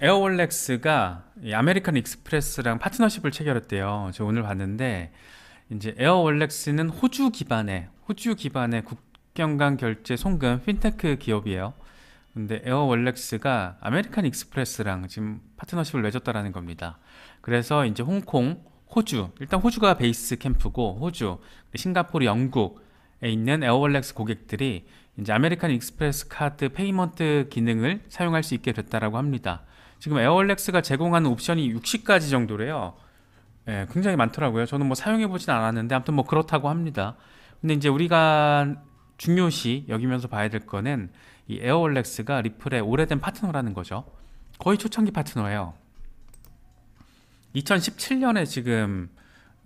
에어월렉스가 아메리칸 익스프레스랑 파트너십을 체결했대요. 저 오늘 봤는데 이제 에어월렉스는 호주 기반의 호주 기반의 국경간 결제 송금 핀테크 기업이에요. 근데 에어월렉스가 아메리칸 익스프레스랑 지금 파트너십을 맺었다라는 겁니다. 그래서 이제 홍콩, 호주, 일단 호주가 베이스 캠프고 호주, 싱가포르, 영국에 있는 에어월렉스 고객들이 이제 아메리칸 익스프레스 카드 페이먼트 기능을 사용할 수 있게 됐다라고 합니다. 지금 에어월렉스가 제공하는 옵션이 60가지 정도래요. 예, 굉장히 많더라고요. 저는 뭐 사용해 보진 않았는데 아무튼 뭐 그렇다고 합니다. 근데 이제 우리가 중요시 여기면서 봐야 될 거는 이 에어월렉스가 리플의 오래된 파트너라는 거죠. 거의 초창기 파트너예요. 2017년에 지금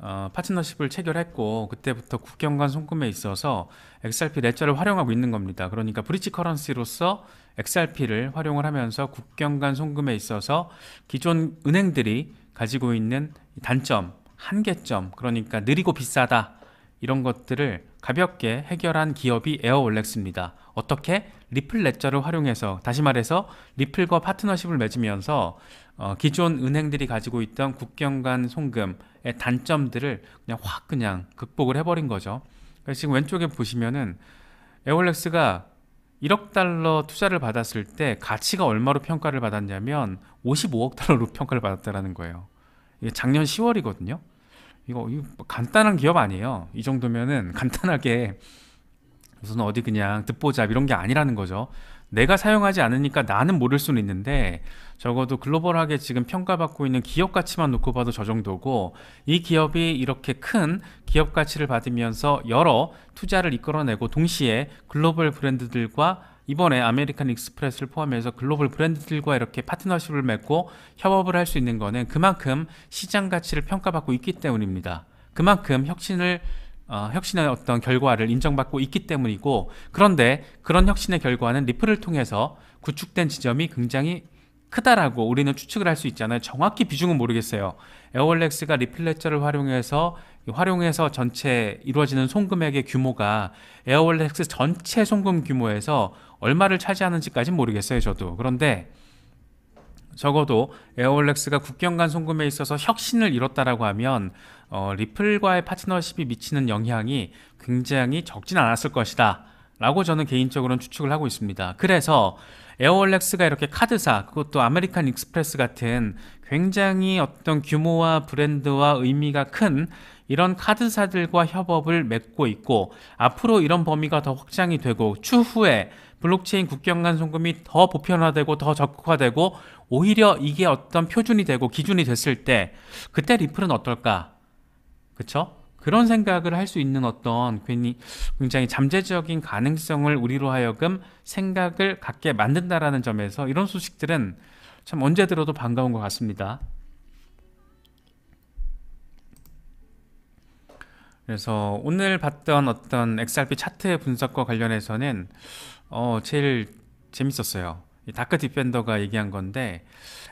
어, 파트너십을 체결했고 그때부터 국경간 송금에 있어서 XRP 레저를 활용하고 있는 겁니다. 그러니까 브릿지 커런시로서 XRP를 활용을 하면서 국경간 송금에 있어서 기존 은행들이 가지고 있는 단점, 한계점, 그러니까 느리고 비싸다 이런 것들을 가볍게 해결한 기업이 에어올렉스입니다. 어떻게 리플 레저를 활용해서 다시 말해서 리플과 파트너십을 맺으면서 어, 기존 은행들이 가지고 있던 국경간 송금 단점들을 그냥 확 그냥 극복을 해버린 거죠. 지금 왼쪽에 보시면은 에올렉스가 1억 달러 투자를 받았을 때 가치가 얼마로 평가를 받았냐면 55억 달러로 평가를 받았다라는 거예요. 이게 작년 10월이거든요. 이거, 이거 간단한 기업 아니에요. 이 정도면은 간단하게 무슨 어디 그냥 듣보잡 이런 게 아니라는 거죠. 내가 사용하지 않으니까 나는 모를 수는 있는데 적어도 글로벌하게 지금 평가받고 있는 기업 가치만 놓고 봐도 저 정도고 이 기업이 이렇게 큰 기업 가치를 받으면서 여러 투자를 이끌어내고 동시에 글로벌 브랜드들과 이번에 아메리칸 익스프레스를 포함해서 글로벌 브랜드들과 이렇게 파트너십을 맺고 협업을 할 수 있는 거는 그만큼 시장 가치를 평가받고 있기 때문입니다. 그만큼 혁신을 어, 혁신의 어떤 결과를 인정받고 있기 때문이고 그런데 그런 혁신의 결과는 리플을 통해서 구축된 지점이 굉장히 크다라고 우리는 추측을 할 수 있잖아요. 정확히 비중은 모르겠어요. 에어월렉스가 리플레처를 활용해서 활용해서 전체 이루어지는 송금액의 규모가 에어월렉스 전체 송금 규모에서 얼마를 차지하는지까지는 모르겠어요. 저도 그런데 적어도 에어월렉스가 국경 간 송금에 있어서 혁신을 이뤘다라고 하면 어, 리플과의 파트너십이 미치는 영향이 굉장히 적진 않았을 것이다 라고 저는 개인적으로는 추측을 하고 있습니다 그래서 에어월렉스가 이렇게 카드사 그것도 아메리칸 익스프레스 같은 굉장히 어떤 규모와 브랜드와 의미가 큰 이런 카드사들과 협업을 맺고 있고 앞으로 이런 범위가 더 확장이 되고 추후에 블록체인 국경 간 송금이 더 보편화되고 더 적극화되고 오히려 이게 어떤 표준이 되고 기준이 됐을 때 그때 리플은 어떨까 그쵸? 그런 생각을 할 수 있는 어떤 괜히 굉장히 잠재적인 가능성을 우리로 하여금 생각을 갖게 만든다라는 점에서 이런 소식들은 참 언제 들어도 반가운 것 같습니다. 그래서 오늘 봤던 어떤 XRP 차트 분석과 관련해서는 어, 제일 재밌었어요. 다크 디펜더가 얘기한 건데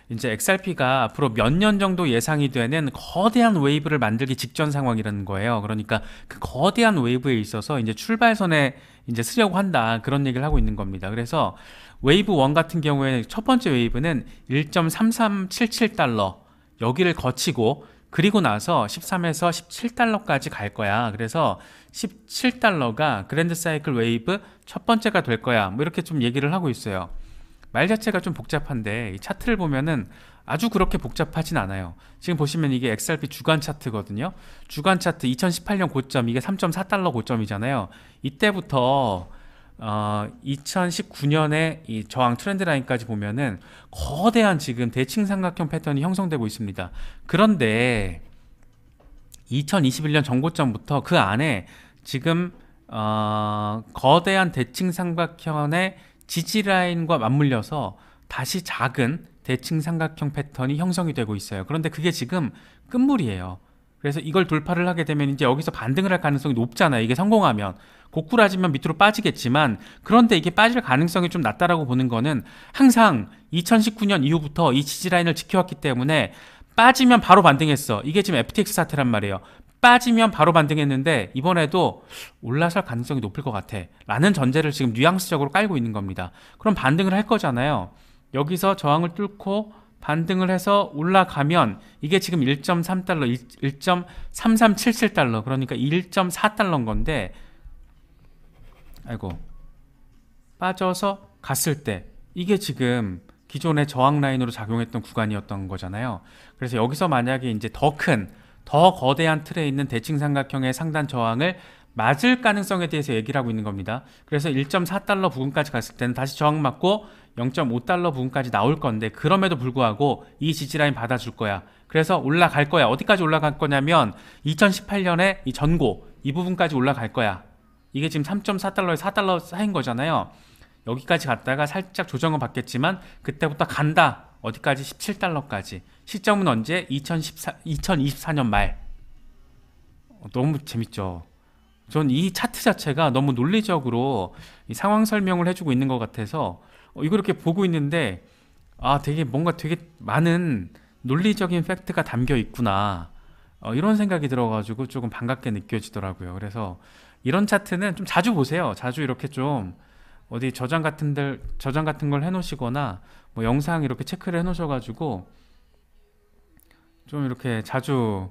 이제 XRP가 앞으로 몇 년 정도 예상이 되는 거대한 웨이브를 만들기 직전 상황이라는 거예요. 그러니까 그 거대한 웨이브에 있어서 이제 출발선에 이제 쓰려고 한다 그런 얘기를 하고 있는 겁니다. 그래서 웨이브 1 같은 경우에 는첫 번째 웨이브는 1.3377달러 여기를 거치고 그리고 나서 13에서 17달러까지 갈 거야. 그래서 17달러가 그랜드 사이클 웨이브 첫 번째가 될 거야. 뭐 이렇게 좀 얘기를 하고 있어요. 말 자체가 좀 복잡한데 이 차트를 보면은 아주 그렇게 복잡하진 않아요. 지금 보시면 이게 XRP 주간 차트거든요. 주간 차트 2018년 고점 이게 3.4달러 고점이잖아요. 이때부터 어, 2019년에 이 저항 트렌드 라인까지 보면은 거대한 지금 대칭 삼각형 패턴이 형성되고 있습니다. 그런데 2021년 정고점부터 그 안에 지금 어, 거대한 대칭 삼각형의 지지라인과 맞물려서 다시 작은 대칭 삼각형 패턴이 형성이 되고 있어요 그런데 그게 지금 끝물이에요 그래서 이걸 돌파를 하게 되면 이제 여기서 반등을 할 가능성이 높잖아요 이게 성공하면 고꾸라지면 밑으로 빠지겠지만 그런데 이게 빠질 가능성이 좀 낮다라고 보는 거는 항상 2019년 이후부터 이 지지라인을 지켜왔기 때문에 빠지면 바로 반등했어 이게 지금 FTX 사태란 말이에요 빠지면 바로 반등했는데 이번에도 올라설 가능성이 높을 것 같아 라는 전제를 지금 뉘앙스적으로 깔고 있는 겁니다 그럼 반등을 할 거잖아요 여기서 저항을 뚫고 반등을 해서 올라가면 이게 지금 1.3달러 1.3377달러 그러니까 1.4달러인 건데 아이고 빠져서 갔을 때 이게 지금 기존의 저항 라인으로 작용했던 구간이었던 거잖아요 그래서 여기서 만약에 이제 더큰 더 거대한 틀에 있는 대칭 삼각형의 상단 저항을 맞을 가능성에 대해서 얘기를 하고 있는 겁니다. 그래서 1.4달러 부근까지 갔을 때는 다시 저항 맞고 0.5달러 부근까지 나올 건데 그럼에도 불구하고 이 지지라인 받아줄 거야. 그래서 올라갈 거야. 어디까지 올라갈 거냐면 2018년에 이 전고 이 부분까지 올라갈 거야. 이게 지금 3.4달러에 4달러 사인 거잖아요. 여기까지 갔다가 살짝 조정은 받겠지만 그때부터 간다. 어디까지 17달러까지. 시점은 언제? 2014, 2024년 말. 어, 너무 재밌죠. 전 이 차트 자체가 너무 논리적으로 상황 설명을 해주고 있는 것 같아서 어, 이거 이렇게 보고 있는데 아 되게 뭔가 되게 많은 논리적인 팩트가 담겨 있구나 어, 이런 생각이 들어가지고 조금 반갑게 느껴지더라고요. 그래서 이런 차트는 좀 자주 보세요. 자주 이렇게 좀 어디 저장 같은들 저장 같은 걸 해놓으시거나 뭐 영상 이렇게 체크를 해놓으셔가지고 좀 이렇게 자주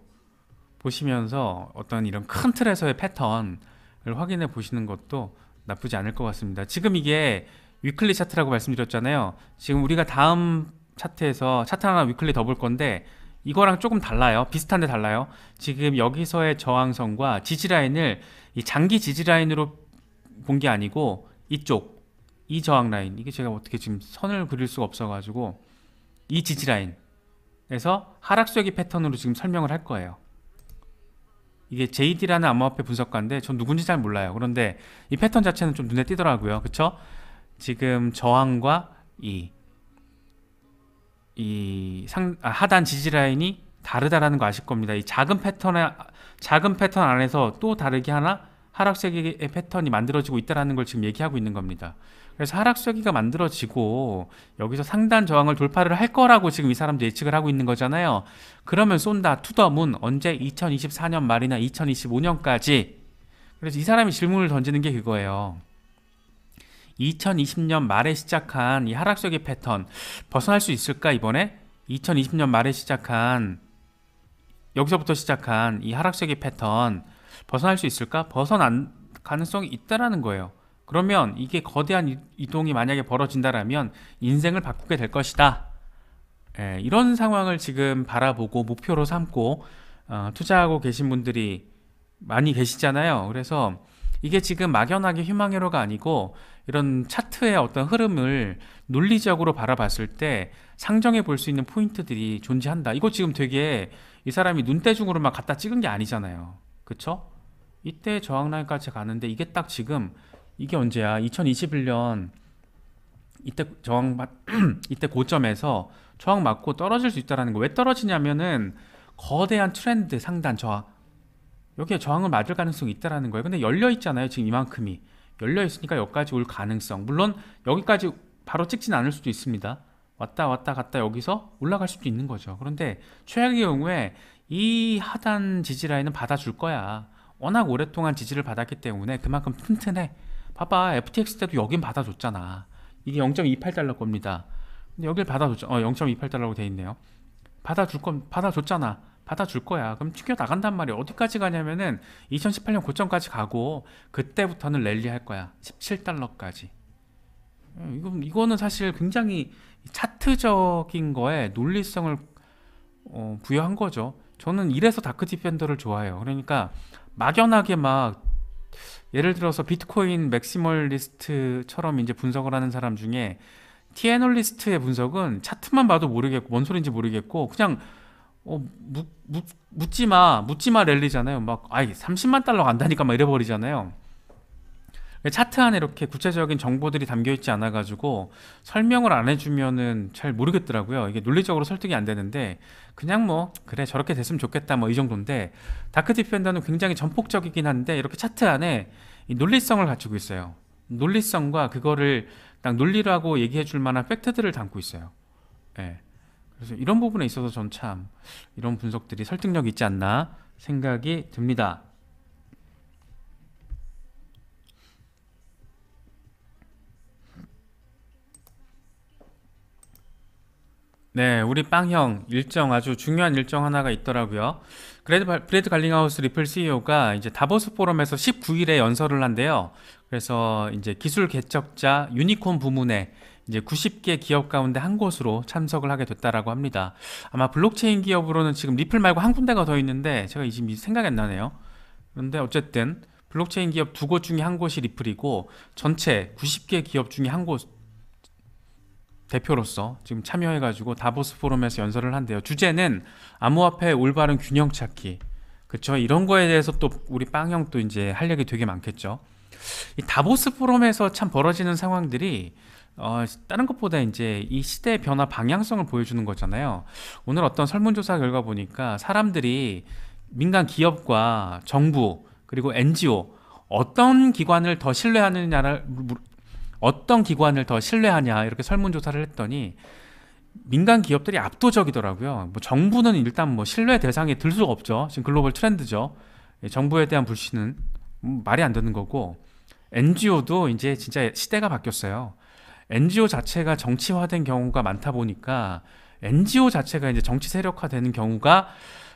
보시면서 어떤 이런 큰 틀에서의 패턴을 확인해 보시는 것도 나쁘지 않을 것 같습니다. 지금 이게 위클리 차트라고 말씀드렸잖아요. 지금 우리가 다음 차트에서 차트 하나 위클리 더 볼 건데 이거랑 조금 달라요. 비슷한데 달라요. 지금 여기서의 저항선과 지지라인을 이 장기 지지라인으로 본 게 아니고 이쪽 이 저항라인 이게 제가 어떻게 지금 선을 그릴 수가 없어가지고 이 지지라인 에서 하락수기 패턴으로 지금 설명을 할 거예요. 이게 JD라는 암호화폐 분석가인데 전 누군지 잘 몰라요. 그런데 이 패턴 자체는 좀 눈에 띄더라고요. 그쵸? 지금 저항과 이, 이 상, 아, 하단 지지 라인이 다르다라는 거 아실 겁니다. 이 작은 패턴에 작은 패턴 안에서 또 다르게 하나 하락세계의 패턴이 만들어지고 있다는걸 지금 얘기하고 있는 겁니다. 그래서 하락세기가 만들어지고 여기서 상단 저항을 돌파를 할 거라고 지금 이 사람도 예측을 하고 있는 거잖아요. 그러면 쏜다 투더문 언제 2024년 말이나 2025년까지 그래서 이 사람이 질문을 던지는 게 그거예요. 2020년 말에 시작한 이 하락세기 패턴 벗어날 수 있을까 이번에 2020년 말에 시작한 여기서부터 시작한 이 하락세기 패턴 벗어날 수 있을까? 벗어난 가능성이 있다라는 거예요. 그러면 이게 거대한 이동이 만약에 벌어진다라면 인생을 바꾸게 될 것이다. 예, 이런 상황을 지금 바라보고 목표로 삼고 어, 투자하고 계신 분들이 많이 계시잖아요. 그래서 이게 지금 막연하게 희망회로가 아니고 이런 차트의 어떤 흐름을 논리적으로 바라봤을 때 상정해 볼 수 있는 포인트들이 존재한다. 이거 지금 되게 이 사람이 눈대중으로막 갖다 찍은 게 아니잖아요. 그쵸? 이때 저항라인까지 가는데 이게 딱 지금 이게 언제야? 2021년 이때 저항 이때 고점에서 저항 맞고 떨어질 수 있다라는 거왜 떨어지냐면은 거대한 트렌드 상단 저항 여기에 저항을 맞을 가능성이 있다라는 거예요. 근데 열려 있잖아요. 지금 이만큼이 열려 있으니까 여기까지 올 가능성. 물론 여기까지 바로 찍진 않을 수도 있습니다. 왔다 왔다 갔다 여기서 올라갈 수도 있는 거죠. 그런데 최악의 경우에 이 하단 지지 라인은 받아줄 거야. 워낙 오랫동안 지지를 받았기 때문에 그만큼 튼튼해. 봐봐 FTX 때도 여긴 받아줬잖아 이게 0.28달러 겁니다 근데 여길 받아줬죠 어 0.28달러로 돼 있네요 받아줄 건 받아줬잖아 받아줄 거야 그럼 튀겨 나간단 말이야 어디까지 가냐면은 2018년 고점까지 가고 그때부터는 랠리할 거야 17달러까지 어, 이건, 이거는 사실 굉장히 차트적인 거에 논리성을 어, 부여한 거죠 저는 이래서 다크 디펜더를 좋아해요 그러니까 막연하게 막 예를 들어서 비트코인 맥시멀리스트처럼 이제 분석을 하는 사람 중에 티애널리스트의 분석은 차트만 봐도 모르겠고 뭔 소린지 모르겠고 그냥 어, 묻, 지마 묻지마 랠리잖아요 막 아이 30만 달러 간다니까 막 이래버리잖아요 네, 차트 안에 이렇게 구체적인 정보들이 담겨 있지 않아 가지고 설명을 안 해주면은 잘 모르겠더라고요 이게 논리적으로 설득이 안 되는데 그냥 뭐 그래 저렇게 됐으면 좋겠다 뭐 이 정도인데 다크 디펜더는 굉장히 전폭적이긴 한데 이렇게 차트 안에 논리성을 갖추고 있어요 논리성과 그거를 딱 논리라고 얘기해 줄 만한 팩트들을 담고 있어요 예. 그래서 이런 부분에 있어서 전 참 이런 분석들이 설득력 있지 않나 생각이 듭니다 네, 우리 빵형 일정 아주 중요한 일정 하나가 있더라고요. 그레드 브레드 갈링하우스 리플 CEO가 이제 다보스 포럼에서 19일에 연설을 한대요. 그래서 이제 기술 개척자 유니콘 부문에 이제 90개 기업 가운데 한 곳으로 참석을 하게 됐다라고 합니다. 아마 블록체인 기업으로는 지금 리플 말고 한 군데가 더 있는데 제가 지금 생각이 안 나네요. 그런데 어쨌든 블록체인 기업 두 곳 중에 한 곳이 리플이고 전체 90개 기업 중에 한곳 대표로서 지금 참여해가지고 다보스 포럼에서 연설을 한대요. 주제는 암호화폐 올바른 균형 찾기. 그쵸? 이런 거에 대해서 또 우리 빵형 또 이제 할 얘기 되게 많겠죠. 이 다보스 포럼에서 참 벌어지는 상황들이 어, 다른 것보다 이제 이 시대의 변화 방향성을 보여주는 거잖아요. 오늘 어떤 설문조사 결과 보니까 사람들이 민간 기업과 정부 그리고 NGO 어떤 기관을 더 신뢰하느냐를 어떤 기관을 더 신뢰하냐 이렇게 설문조사를 했더니 민간 기업들이 압도적이더라고요. 뭐 정부는 일단 뭐 신뢰 대상에 들 수가 없죠. 지금 글로벌 트렌드죠. 정부에 대한 불신은 말이 안 되는 거고 NGO도 이제 진짜 시대가 바뀌었어요. NGO 자체가 정치화된 경우가 많다 보니까 NGO 자체가 이제 정치 세력화되는 경우가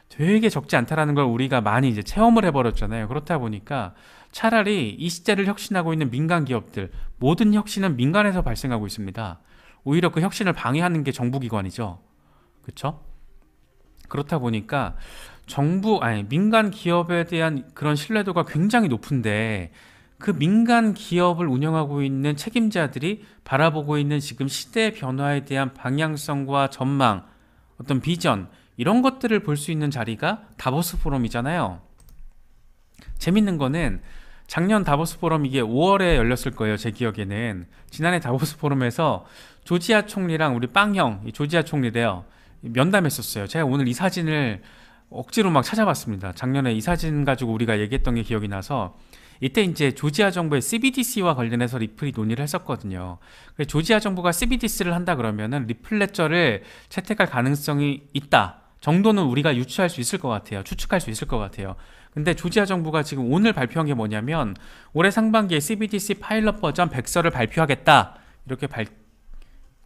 되게 적지 않다라는 걸 우리가 많이 이제 체험을 해버렸잖아요. 그렇다 보니까 차라리 이 시대를 혁신하고 있는 민간 기업들, 모든 혁신은 민간에서 발생하고 있습니다. 오히려 그 혁신을 방해하는 게 정부기관이죠. 그렇죠? 그렇다 보니까 정부 아니 민간 기업에 대한 그런 신뢰도가 굉장히 높은데 그 민간 기업을 운영하고 있는 책임자들이 바라보고 있는 지금 시대 변화에 대한 방향성과 전망, 어떤 비전 이런 것들을 볼 수 있는 자리가 다보스 포럼이잖아요. 재밌는 거는 작년 다보스 포럼 이게 5월에 열렸을 거예요. 제 기억에는 지난해 다보스 포럼에서 조지아 총리랑 우리 빵형 조지아 총리래요 면담했었어요. 제가 오늘 이 사진을 억지로 막 찾아봤습니다. 작년에 이 사진 가지고 우리가 얘기했던 게 기억이 나서 이때 이제 조지아 정부의 CBDC와 관련해서 리플이 논의를 했었거든요. 조지아 정부가 CBDC를 한다 그러면은 리플레저를 채택할 가능성이 있다. 정도는 우리가 유추할 수 있을 것 같아요. 추측할 수 있을 것 같아요. 근데 조지아 정부가 지금 오늘 발표한 게 뭐냐면 올해 상반기에 CBDC 파일럿 버전 100서를 발표하겠다. 이렇게 발,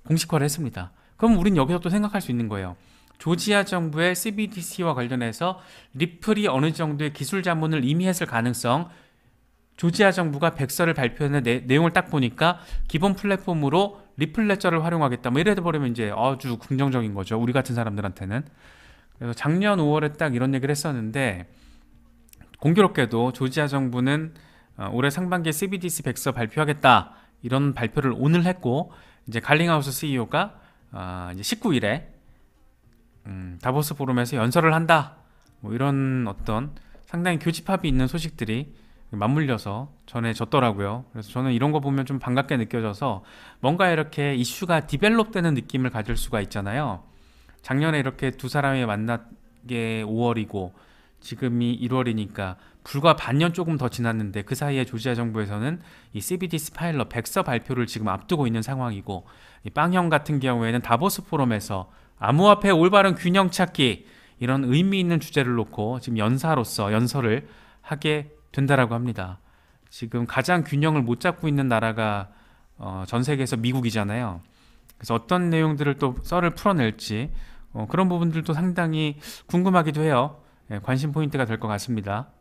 공식화를 했습니다. 그럼 우린 여기서 또 생각할 수 있는 거예요. 조지아 정부의 CBDC와 관련해서 리플이 어느 정도의 기술 자문을 이미 했을 가능성 조지아 정부가 백서를 발표하는 내, 내용을 딱 보니까 기본 플랫폼으로 리플 레저를 활용하겠다. 뭐 이래 버리면 이제 아주 긍정적인 거죠. 우리 같은 사람들한테는. 그래서 작년 5월에 딱 이런 얘기를 했었는데 공교롭게도 조지아 정부는 어, 올해 상반기에 CBDC 백서 발표하겠다 이런 발표를 오늘 했고 이제 갈링하우스 CEO가 어, 이제 19일에 음, 다보스 포럼에서 연설을 한다 뭐 이런 어떤 상당히 교집합이 있는 소식들이 맞물려서 전해졌더라고요. 그래서 저는 이런 거 보면 좀 반갑게 느껴져서 뭔가 이렇게 이슈가 디벨롭되는 느낌을 가질 수가 있잖아요. 작년에 이렇게 두 사람이 만나게 5월이고 지금이 1월이니까 불과 반년 조금 더 지났는데 그 사이에 조지아 정부에서는 이 CBD 스파일러 백서 발표를 지금 앞두고 있는 상황이고 이 빵형 같은 경우에는 다보스 포럼에서 암호화폐 올바른 균형 찾기 이런 의미 있는 주제를 놓고 지금 연사로서 연설을 하게 된다라고 합니다. 지금 가장 균형을 못 잡고 있는 나라가 어, 전 세계에서 미국이잖아요. 그래서 어떤 내용들을 또 썰을 풀어낼지 어, 그런 부분들도 상당히 궁금하기도 해요. 예, 관심 포인트가 될 것 같습니다.